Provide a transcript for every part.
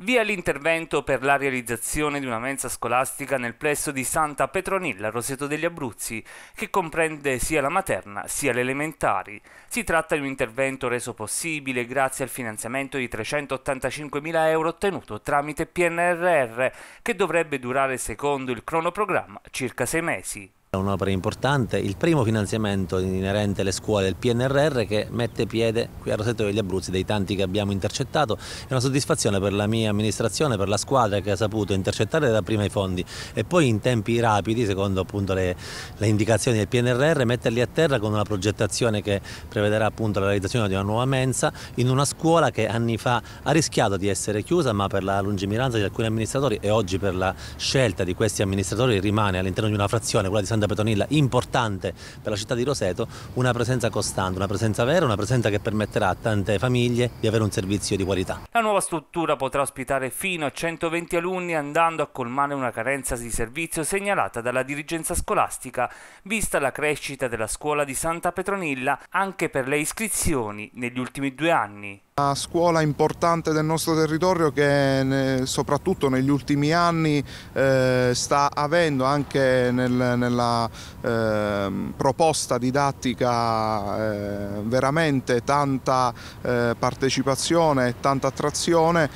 Via l'intervento per la realizzazione di una mensa scolastica nel plesso di Santa Petronilla, Roseto degli Abruzzi, che comprende sia la materna sia le elementari. Si tratta di un intervento reso possibile grazie al finanziamento di 385.000 euro ottenuto tramite PNRR, che dovrebbe durare secondo il cronoprogramma circa sei mesi. È un'opera importante, il primo finanziamento inerente alle scuole del PNRR che mette piede qui a Rosetto degli Abruzzi, dei tanti che abbiamo intercettato. È una soddisfazione per la mia amministrazione, per la squadra che ha saputo intercettare da prima i fondi e poi in tempi rapidi, secondo le, le, indicazioni del PNRR, metterli a terra con una progettazione che prevederà appunto la realizzazione di una nuova mensa in una scuola che anni fa ha rischiato di essere chiusa, ma per la lungimiranza di alcuni amministratori e oggi per la scelta di questi amministratori rimane all'interno di una frazione, quella di San Santa Petronilla importante per la città di Roseto, una presenza costante, una presenza vera, una presenza che permetterà a tante famiglie di avere un servizio di qualità. La nuova struttura potrà ospitare fino a 120 alunni andando a colmare una carenza di servizio segnalata dalla dirigenza scolastica, vista la crescita della scuola di Santa Petronilla anche per le iscrizioni negli ultimi due anni scuola importante del nostro territorio che soprattutto negli ultimi anni eh, sta avendo anche nella ehm, proposta didattica eh, veramente tanta eh, partecipazione e tanta attrazione.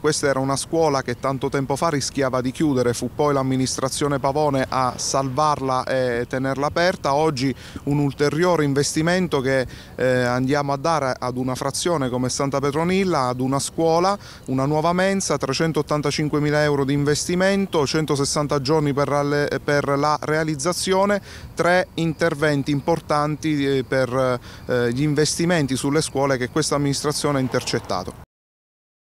questa era una scuola che tanto tempo fa rischiava di chiudere, fu poi l'amministrazione Pavone a salvarla e tenerla aperta. Oggi un ulteriore investimento che andiamo a dare ad una frazione come San Santa Petronilla ad una scuola, una nuova mensa, 385 mila euro di investimento, 160 giorni per, la realizzazione, tre interventi importanti eh, per eh, gli investimenti sulle scuole che questa amministrazione ha intercettato.